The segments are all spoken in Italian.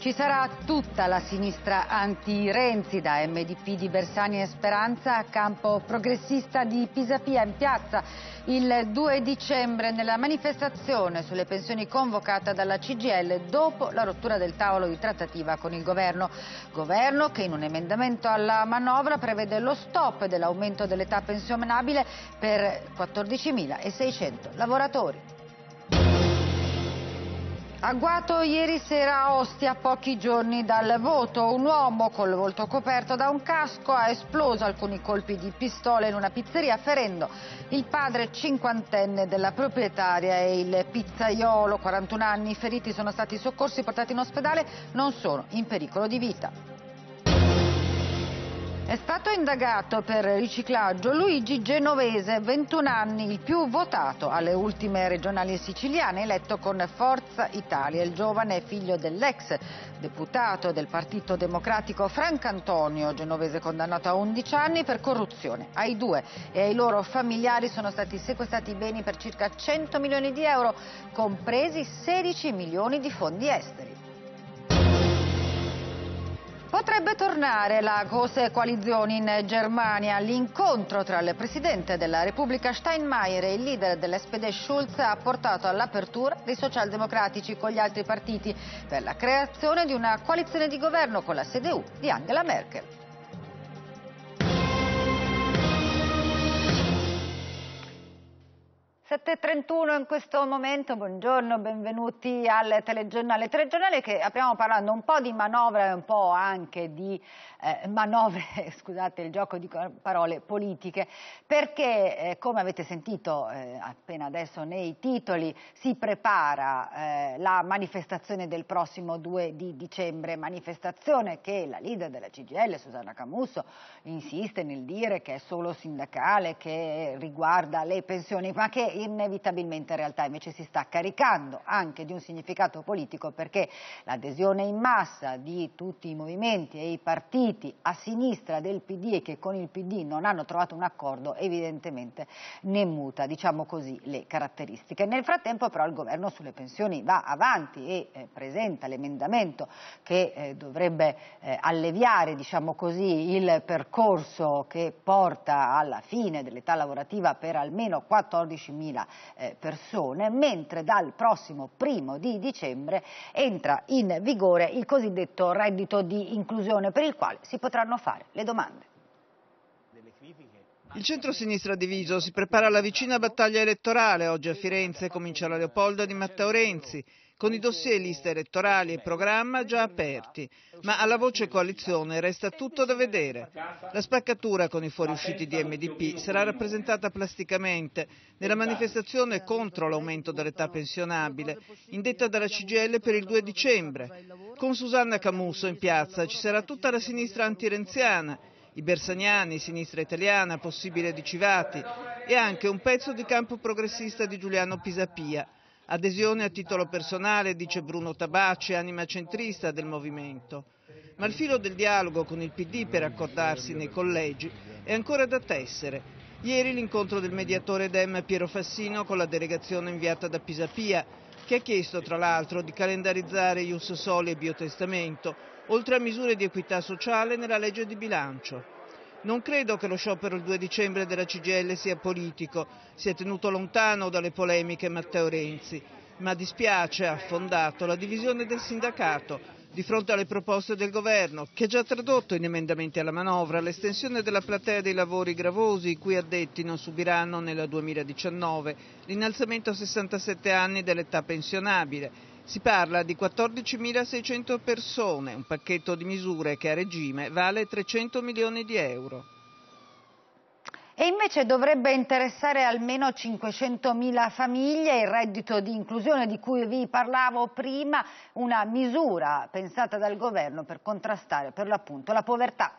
Ci sarà tutta la sinistra anti-Renzi, da MDP di Bersani e Speranza a campo progressista di Pisapia in piazza il 2 dicembre nella manifestazione sulle pensioni convocata dalla CGL dopo la rottura del tavolo di trattativa con il governo. Governo che in un emendamento alla manovra prevede lo stop dell'aumento dell'età pensionabile per 14.600 lavoratori. Agguato ieri sera a Ostia, pochi giorni dal voto, un uomo col volto coperto da un casco ha esploso alcuni colpi di pistola in una pizzeria ferendo il padre cinquantenne della proprietaria e il pizzaiolo, 41 anni, i feriti sono stati soccorsi e portati in ospedale, non sono in pericolo di vita. È stato indagato per riciclaggio Luigi Genovese, 21 anni, il più votato alle ultime regionali siciliane, eletto con Forza Italia. Il giovane figlio dell'ex deputato del Partito Democratico Franco Antonio Genovese, condannato a 11 anni per corruzione. Ai due e ai loro familiari sono stati sequestrati beni per circa 100 milioni di euro, compresi 16 milioni di fondi esteri. Potrebbe tornare la Große Coalizione in Germania. L'incontro tra il Presidente della Repubblica Steinmeier e il leader dell'SPD Schulz ha portato all'apertura dei socialdemocratici con gli altri partiti per la creazione di una coalizione di governo con la CDU di Angela Merkel. 7.31 in questo momento, buongiorno, benvenuti al telegiornale. Telegiornale che apriamo parlando un po' di manovre e un po' anche di eh, manovre, scusate il gioco di parole, politiche, perché eh, come avete sentito eh, appena adesso nei titoli si prepara eh, la manifestazione del prossimo 2 di dicembre, manifestazione che la leader della CGL, Susanna Camusso, insiste nel dire che è solo sindacale, che riguarda le pensioni, ma che inevitabilmente in realtà invece si sta caricando anche di un significato politico perché l'adesione in massa di tutti i movimenti e i partiti a sinistra del PD e che con il PD non hanno trovato un accordo evidentemente ne muta diciamo così, le caratteristiche. Nel frattempo però il governo sulle pensioni va avanti e eh, presenta l'emendamento che eh, dovrebbe eh, alleviare diciamo così, il percorso che porta alla fine dell'età lavorativa per almeno 14 mila 100.000 eh, persone, mentre dal prossimo primo di dicembre entra in vigore il cosiddetto reddito di inclusione per il quale si potranno fare le domande. Il centro-sinistra diviso si prepara alla vicina battaglia elettorale. Oggi a Firenze comincia la Leopolda di Matteo Renzi con i dossier liste elettorali e programma già aperti, ma alla voce coalizione resta tutto da vedere. La spaccatura con i fuoriusciti di MDP sarà rappresentata plasticamente nella manifestazione contro l'aumento dell'età pensionabile, indetta dalla CGL per il 2 dicembre. Con Susanna Camusso in piazza ci sarà tutta la sinistra antirenziana, i Bersaniani, sinistra italiana, possibile di Civati e anche un pezzo di campo progressista di Giuliano Pisapia Adesione a titolo personale, dice Bruno Tabace, anima centrista del movimento. Ma il filo del dialogo con il PD per accordarsi nei collegi è ancora da tessere. Ieri l'incontro del mediatore Dem Piero Fassino con la delegazione inviata da Pisapia, che ha chiesto tra l'altro di calendarizzare Ius Soli e Biotestamento, oltre a misure di equità sociale nella legge di bilancio. Non credo che lo sciopero il 2 dicembre della CGL sia politico, si è tenuto lontano dalle polemiche Matteo Renzi, ma dispiace, ha affondato, la divisione del sindacato di fronte alle proposte del governo, che ha già tradotto in emendamenti alla manovra l'estensione della platea dei lavori gravosi i cui addetti non subiranno nel 2019 l'innalzamento a 67 anni dell'età pensionabile si parla di 14.600 persone, un pacchetto di misure che a regime vale 300 milioni di euro. E invece dovrebbe interessare almeno 500.000 famiglie il reddito di inclusione di cui vi parlavo prima, una misura pensata dal governo per contrastare per l'appunto la povertà.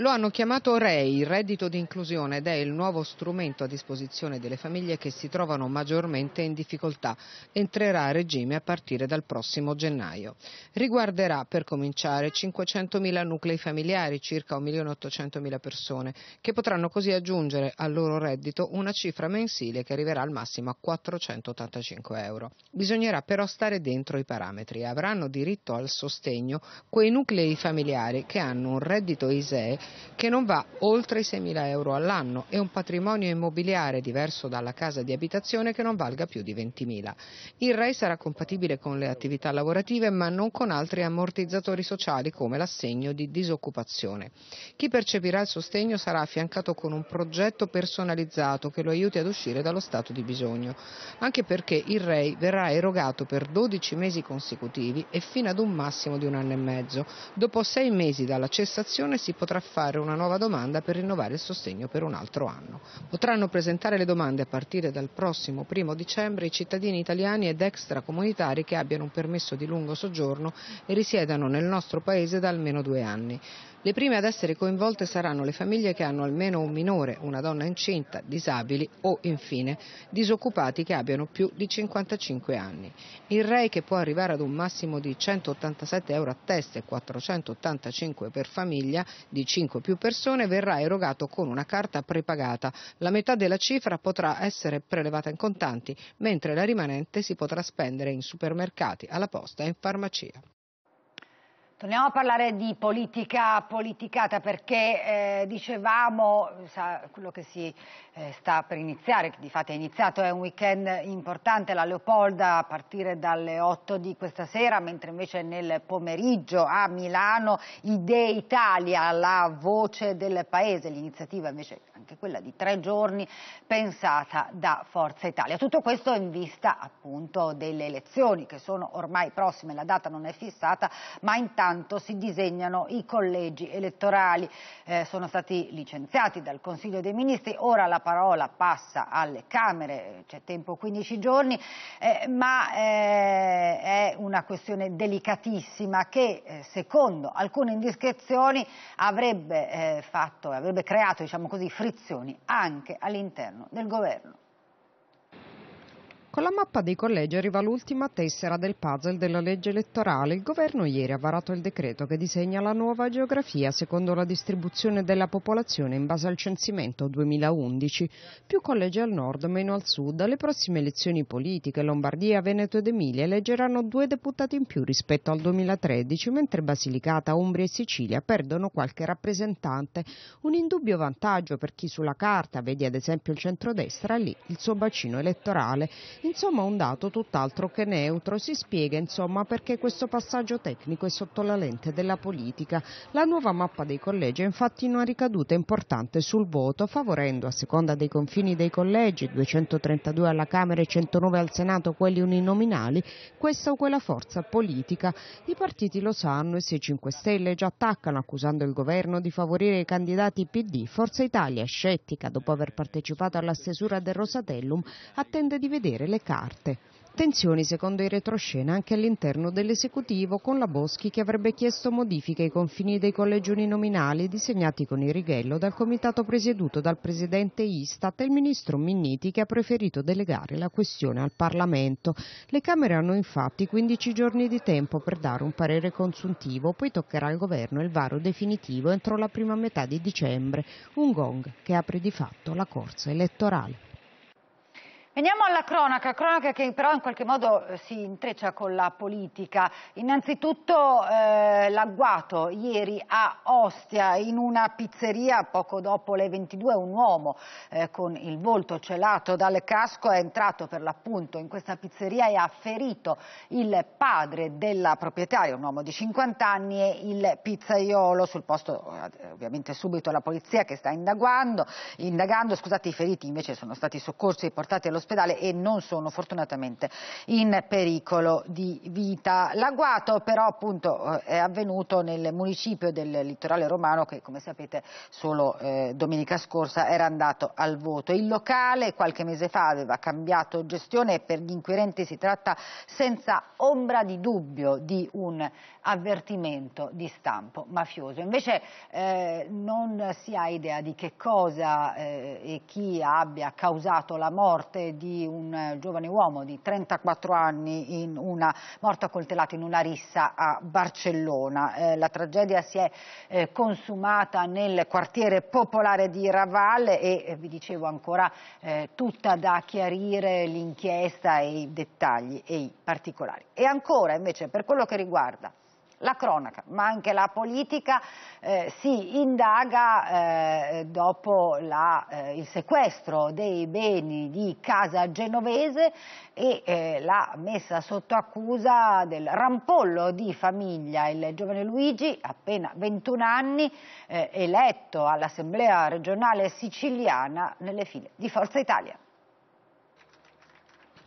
Lo hanno chiamato REI, reddito di inclusione, ed è il nuovo strumento a disposizione delle famiglie che si trovano maggiormente in difficoltà. Entrerà a regime a partire dal prossimo gennaio. Riguarderà per cominciare 500.000 nuclei familiari, circa 1.800.000 persone, che potranno così aggiungere al loro reddito una cifra mensile che arriverà al massimo a 485 euro. Bisognerà però stare dentro i parametri. Avranno diritto al sostegno quei nuclei familiari che hanno un reddito ISEE che non va oltre i 6.000 euro all'anno e un patrimonio immobiliare diverso dalla casa di abitazione che non valga più di 20.000. Il REI sarà compatibile con le attività lavorative ma non con altri ammortizzatori sociali come l'assegno di disoccupazione. Chi percepirà il sostegno sarà affiancato con un progetto personalizzato che lo aiuti ad uscire dallo stato di bisogno, anche perché il REI verrà erogato per 12 mesi consecutivi e fino ad un massimo di un anno e mezzo. Dopo sei mesi dalla cessazione si potrà fare una nuova domanda per rinnovare il sostegno per un altro anno. Potranno presentare le domande a partire dal prossimo primo dicembre i cittadini italiani ed extracomunitari che abbiano un permesso di lungo soggiorno e risiedano nel nostro Paese da almeno due anni. Le prime ad essere coinvolte saranno le famiglie che hanno almeno un minore, una donna incinta, disabili o, infine, disoccupati che abbiano più di 55 anni. Il REI, che può arrivare ad un massimo di 187 euro a testa e 485 per famiglia di 5 più persone, verrà erogato con una carta prepagata. La metà della cifra potrà essere prelevata in contanti, mentre la rimanente si potrà spendere in supermercati, alla posta e in farmacia. Torniamo a parlare di politica politicata perché eh, dicevamo, sa, quello che si eh, sta per iniziare, che di fatto è iniziato, è un weekend importante, la Leopolda a partire dalle 8 di questa sera, mentre invece nel pomeriggio a Milano Idee Italia, la voce del paese, l'iniziativa invece anche quella di tre giorni pensata da Forza Italia. Tutto questo in vista appunto delle elezioni che sono ormai prossime, la data non è fissata, ma intanto intanto si disegnano i collegi elettorali. Eh, sono stati licenziati dal Consiglio dei Ministri, ora la parola passa alle Camere, c'è tempo 15 giorni, eh, ma eh, è una questione delicatissima che eh, secondo alcune indiscrezioni avrebbe, eh, fatto, avrebbe creato diciamo così, frizioni anche all'interno del Governo. Con la mappa dei collegi arriva l'ultima tessera del puzzle della legge elettorale. Il governo ieri ha varato il decreto che disegna la nuova geografia secondo la distribuzione della popolazione in base al censimento 2011. Più collegi al nord, meno al sud. Alle prossime elezioni politiche Lombardia, Veneto ed Emilia eleggeranno due deputati in più rispetto al 2013, mentre Basilicata, Umbria e Sicilia perdono qualche rappresentante. Un indubbio vantaggio per chi sulla carta, vedi ad esempio il centrodestra, lì il suo bacino elettorale. Insomma un dato tutt'altro che neutro, si spiega insomma perché questo passaggio tecnico è sotto la lente della politica. La nuova mappa dei collegi ha infatti una ricaduta importante sul voto, favorendo a seconda dei confini dei collegi, 232 alla Camera e 109 al Senato, quelli uninominali, questa o quella forza politica. I partiti lo sanno e se i 5 Stelle già attaccano accusando il governo di favorire i candidati PD, Forza Italia, scettica dopo aver partecipato alla stesura del Rosatellum, attende di vedere le le carte. Tensioni secondo i retroscena anche all'interno dell'esecutivo con la Boschi che avrebbe chiesto modifiche ai confini dei collegi uninominali disegnati con il righello dal comitato presieduto dal presidente Istat e il ministro Minniti che ha preferito delegare la questione al Parlamento. Le Camere hanno infatti 15 giorni di tempo per dare un parere consuntivo, poi toccherà al governo il varo definitivo entro la prima metà di dicembre, un gong che apre di fatto la corsa elettorale. Veniamo alla cronaca, cronaca che però in qualche modo eh, si intreccia con la politica. Innanzitutto eh, l'agguato ieri a Ostia in una pizzeria poco dopo le 22 un uomo eh, con il volto celato dal casco è entrato per l'appunto in questa pizzeria e ha ferito il padre della proprietaria, un uomo di 50 anni e il pizzaiolo. Sul posto eh, ovviamente subito la polizia che sta indagando, indagando scusate, i feriti invece sono stati soccorsi e portati allo all'ospedale e non sono fortunatamente in pericolo di vita. L'agguato però appunto eh, è avvenuto nel municipio del litorale romano che come sapete solo eh, domenica scorsa era andato al voto. Il locale qualche mese fa aveva cambiato gestione e per gli inquirenti si tratta senza ombra di dubbio di un avvertimento di stampo mafioso. Invece eh, non si ha idea di che cosa eh, e chi abbia causato la morte di un eh, giovane uomo di 34 anni in una, morto accoltellato in una rissa a Barcellona. Eh, la tragedia si è eh, consumata nel quartiere popolare di Raval e eh, vi dicevo ancora eh, tutta da chiarire l'inchiesta e i dettagli e i particolari. E ancora invece per quello che riguarda la cronaca, ma anche la politica eh, si indaga eh, dopo la, eh, il sequestro dei beni di Casa Genovese e eh, la messa sotto accusa del rampollo di famiglia. Il giovane Luigi, appena 21 anni, eh, eletto all'Assemblea regionale siciliana nelle file di Forza Italia.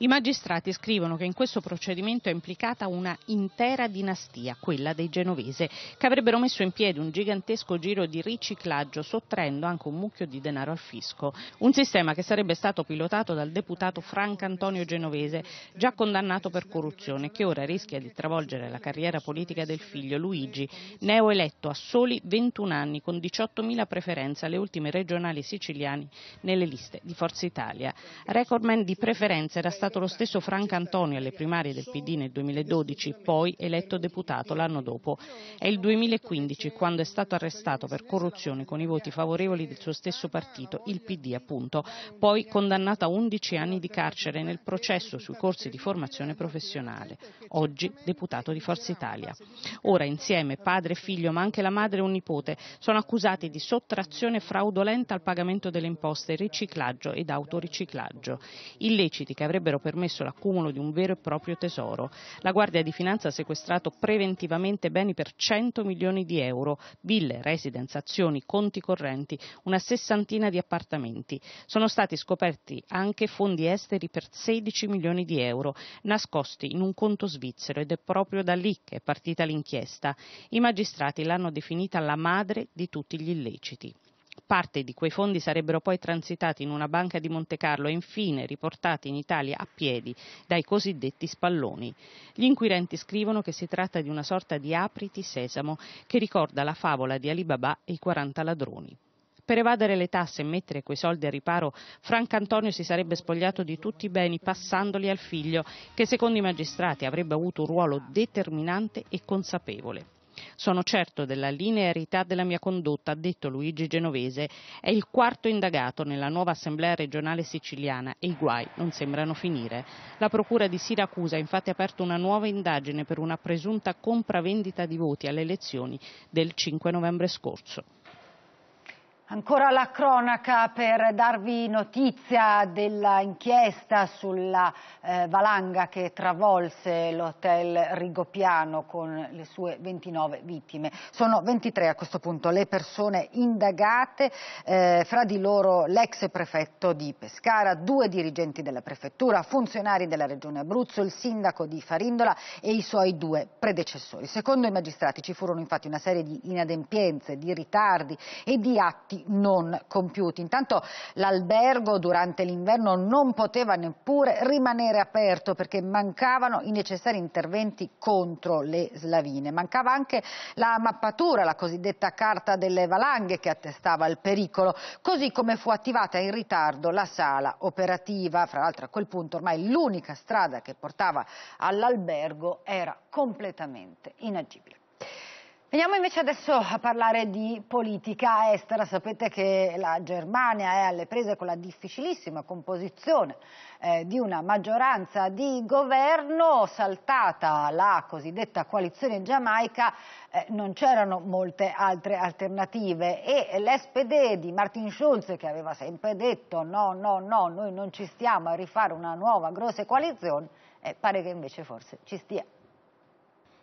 I magistrati scrivono che in questo procedimento è implicata una intera dinastia, quella dei genovese, che avrebbero messo in piedi un gigantesco giro di riciclaggio sottraendo anche un mucchio di denaro al fisco. Un sistema che sarebbe stato pilotato dal deputato Franco Antonio Genovese, già condannato per corruzione, che ora rischia di travolgere la carriera politica del figlio Luigi, neoeletto a soli 21 anni con 18.000 preferenze alle ultime regionali siciliane nelle liste di Forza Italia. Recordman di preferenze era stato stato lo stesso Franca Antonio alle primarie del PD nel 2012, poi eletto deputato l'anno dopo. È il 2015 quando è stato arrestato per corruzione con i voti favorevoli del suo stesso partito, il PD appunto, poi condannato a 11 anni di carcere nel processo sui corsi di formazione professionale, oggi deputato di Forza Italia. Ora insieme padre e figlio, ma anche la madre e un nipote, sono accusati di sottrazione fraudolenta al pagamento delle imposte, riciclaggio ed autoriciclaggio. Illeciti che avrebbero avrebbero permesso l'accumulo di un vero e proprio tesoro. La Guardia di Finanza ha sequestrato preventivamente beni per 100 milioni di euro, ville, residence, azioni, conti correnti, una sessantina di appartamenti. Sono stati scoperti anche fondi esteri per 16 milioni di euro, nascosti in un conto svizzero ed è proprio da lì che è partita l'inchiesta. I magistrati l'hanno definita la madre di tutti gli illeciti. Parte di quei fondi sarebbero poi transitati in una banca di Monte Carlo e infine riportati in Italia a piedi dai cosiddetti spalloni. Gli inquirenti scrivono che si tratta di una sorta di apriti sesamo che ricorda la favola di Alibaba e i 40 ladroni. Per evadere le tasse e mettere quei soldi a riparo, Franco Antonio si sarebbe spogliato di tutti i beni passandoli al figlio, che secondo i magistrati avrebbe avuto un ruolo determinante e consapevole. Sono certo della linearità della mia condotta, ha detto Luigi Genovese. È il quarto indagato nella nuova Assemblea regionale siciliana e i guai non sembrano finire. La Procura di Siracusa ha infatti aperto una nuova indagine per una presunta compravendita di voti alle elezioni del 5 novembre scorso. Ancora la cronaca per darvi notizia dell'inchiesta sulla eh, valanga che travolse l'hotel Rigopiano con le sue 29 vittime. Sono 23 a questo punto le persone indagate, eh, fra di loro l'ex prefetto di Pescara, due dirigenti della prefettura, funzionari della regione Abruzzo, il sindaco di Farindola e i suoi due predecessori. Secondo i magistrati ci furono infatti una serie di inadempienze, di ritardi e di atti non compiuti. Intanto l'albergo durante l'inverno non poteva neppure rimanere rimanere aperto perché mancavano i necessari interventi contro le slavine. Mancava anche la mappatura, la cosiddetta carta delle valanghe che attestava il pericolo, così come fu attivata in ritardo la sala operativa. Fra l'altro a quel punto ormai l'unica strada che portava all'albergo era completamente inagibile. Veniamo invece adesso a parlare di politica estera. Sapete che la Germania è alle prese con la difficilissima composizione eh, di una maggioranza di governo saltata la cosiddetta coalizione giamaica. Eh, non c'erano molte altre alternative e l'SPD di Martin Schulz che aveva sempre detto no, no, no, noi non ci stiamo a rifare una nuova grossa coalizione, eh, pare che invece forse ci stia.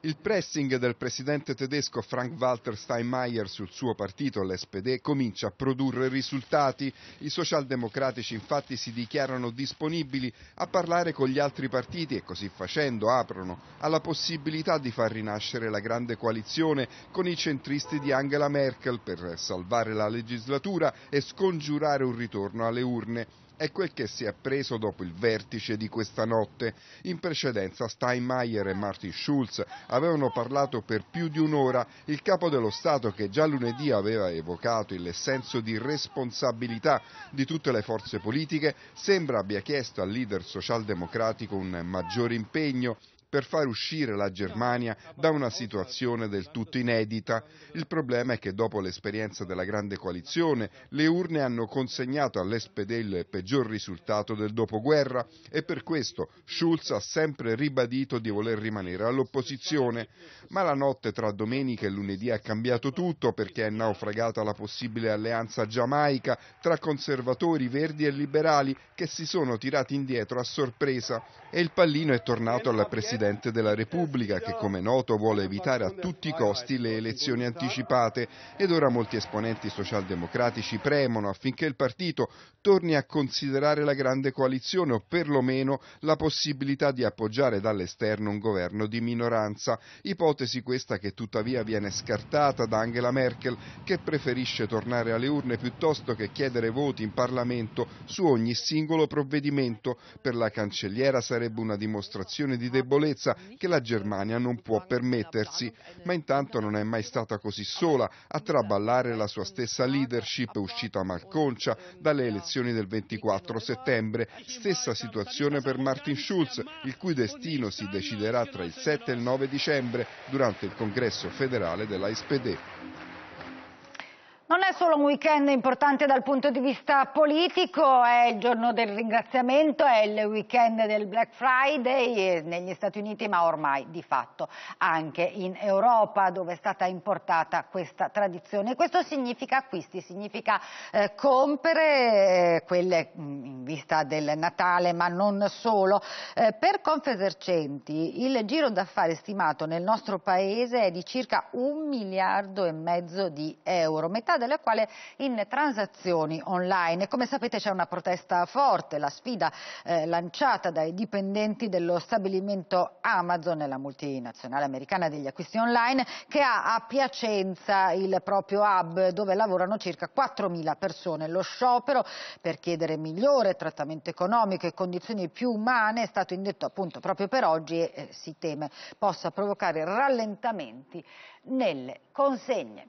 Il pressing del presidente tedesco Frank-Walter Steinmeier sul suo partito, l'SPD, comincia a produrre risultati. I socialdemocratici infatti si dichiarano disponibili a parlare con gli altri partiti e così facendo aprono alla possibilità di far rinascere la grande coalizione con i centristi di Angela Merkel per salvare la legislatura e scongiurare un ritorno alle urne. È quel che si è appreso dopo il vertice di questa notte. In precedenza Steinmeier e Martin Schulz avevano parlato per più di un'ora. Il capo dello Stato, che già lunedì aveva evocato il senso di responsabilità di tutte le forze politiche, sembra abbia chiesto al leader socialdemocratico un maggiore impegno per far uscire la Germania da una situazione del tutto inedita. Il problema è che dopo l'esperienza della Grande Coalizione le urne hanno consegnato all'SPD il peggior risultato del dopoguerra e per questo Schulz ha sempre ribadito di voler rimanere all'opposizione. Ma la notte tra domenica e lunedì ha cambiato tutto perché è naufragata la possibile alleanza giamaica tra conservatori, verdi e liberali che si sono tirati indietro a sorpresa e il pallino è tornato alla presidenza Presidente della Repubblica che come noto vuole evitare a tutti i costi le elezioni anticipate ed ora molti esponenti socialdemocratici premono affinché il partito torni a considerare la grande coalizione o perlomeno la possibilità di appoggiare dall'esterno un governo di minoranza, ipotesi questa che tuttavia viene scartata da Angela Merkel che preferisce tornare alle urne piuttosto che chiedere voti in Parlamento su ogni singolo provvedimento. Per la cancelliera sarebbe una dimostrazione di debolezza consapevolezza che la Germania non può permettersi, ma intanto non è mai stata così sola a traballare la sua stessa leadership uscita malconcia dalle elezioni del 24 settembre. Stessa situazione per Martin Schulz, il cui destino si deciderà tra il 7 e il 9 dicembre durante il congresso federale della SPD. Non è solo un weekend importante dal punto di vista politico, è il giorno del ringraziamento, è il weekend del Black Friday eh, negli Stati Uniti, ma ormai di fatto anche in Europa dove è stata importata questa tradizione. Questo significa acquisti, significa eh, compere eh, quelle mh, mm, vista del Natale, ma non solo. Eh, per Confesercenti il giro d'affari stimato nel nostro paese è di circa un miliardo e mezzo di euro, metà della quale in transazioni online. E come sapete c'è una protesta forte, la sfida eh, lanciata dai dipendenti dello stabilimento Amazon, la multinazionale americana degli acquisti online, che ha a Piacenza il proprio hub dove lavorano circa 4.000 persone. Lo sciopero per chiedere migliore trattamento economico e condizioni più umane è stato indetto appunto proprio per oggi e eh, si teme possa provocare rallentamenti nelle consegne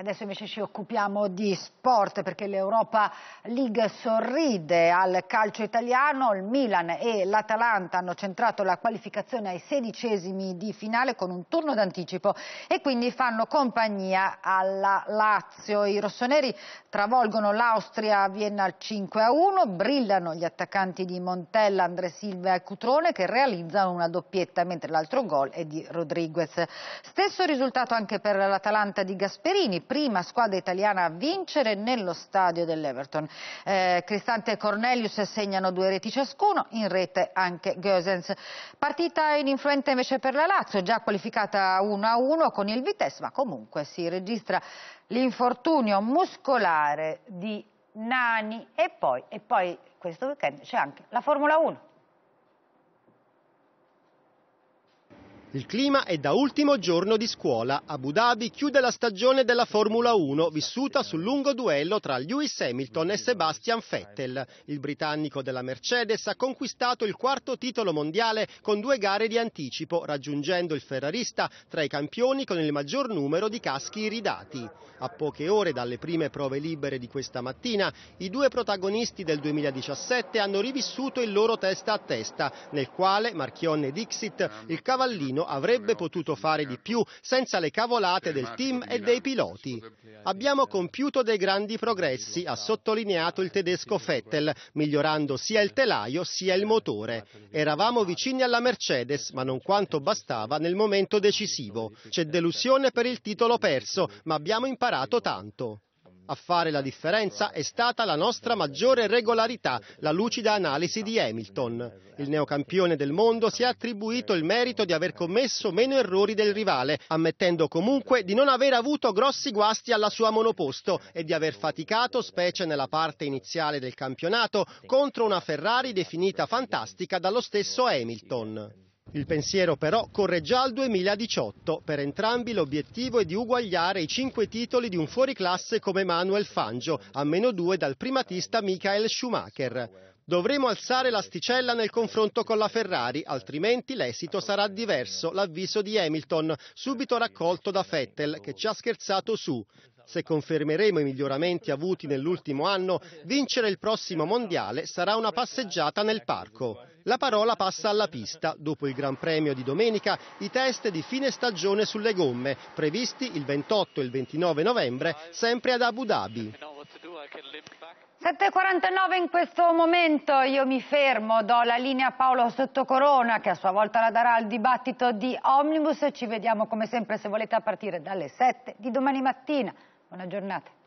adesso invece ci occupiamo di sport perché l'Europa League sorride al calcio italiano. Il Milan e l'Atalanta hanno centrato la qualificazione ai sedicesimi di finale con un turno d'anticipo e quindi fanno compagnia alla Lazio. I rossoneri travolgono l'Austria a Vienna 5 a 1, brillano gli attaccanti di Montella, Andre Silva e Cutrone che realizzano una doppietta mentre l'altro gol è di Rodriguez. Stesso risultato anche per l'Atalanta di Gasperini prima squadra italiana a vincere nello stadio dell'Everton. Eh, Cristante e Cornelius segnano due reti ciascuno, in rete anche Gosens. Partita in influente invece per la Lazio, già qualificata 1-1 con il Vitesse, ma comunque si registra l'infortunio muscolare di Nani e poi, e poi questo weekend c'è anche la Formula 1. Il clima è da ultimo giorno di scuola. Abu Dhabi chiude la stagione della Formula 1 vissuta sul lungo duello tra Lewis Hamilton e Sebastian Vettel. Il britannico della Mercedes ha conquistato il quarto titolo mondiale con due gare di anticipo, raggiungendo il ferrarista tra i campioni con il maggior numero di caschi iridati. A poche ore dalle prime prove libere di questa mattina, i due protagonisti del 2017 hanno rivissuto il loro testa a testa, nel quale Marchionne Dixit, il cavallino Martino avrebbe potuto fare di più senza le cavolate del team e dei piloti. Abbiamo compiuto dei grandi progressi, ha sottolineato il tedesco Vettel, migliorando sia il telaio sia il motore. Eravamo vicini alla Mercedes, ma non quanto bastava nel momento decisivo. C'è delusione per il titolo perso, ma abbiamo imparato tanto. A fare la differenza è stata la nostra maggiore regolarità, la lucida analisi di Hamilton. Il neocampione del mondo si è attribuito il merito di aver commesso meno errori del rivale, ammettendo comunque di non aver avuto grossi guasti alla sua monoposto e di aver faticato, specie nella parte iniziale del campionato, contro una Ferrari definita fantastica dallo stesso Hamilton. Il pensiero però corre già al 2018. Per entrambi l'obiettivo è di uguagliare i cinque titoli di un fuoriclasse come Manuel Fangio, a meno due dal primatista Michael Schumacher. Dovremo alzare l'asticella nel confronto con la Ferrari, altrimenti l'esito sarà diverso, l'avviso di Hamilton, subito raccolto da Vettel, che ci ha scherzato su. Se confermeremo i miglioramenti avuti nell'ultimo anno, vincere il prossimo mondiale sarà una passeggiata nel parco. La parola passa alla pista. Dopo il Gran Premio di domenica, i test di fine stagione sulle gomme, previsti il 28 e il 29 novembre, sempre ad Abu Dhabi. 7.49 in questo momento, io mi fermo, do la linea a Paolo Sottocorona che a sua volta la darà al dibattito di Omnibus. Ci vediamo come sempre se volete a partire dalle 7 di domani mattina. Buona giornata.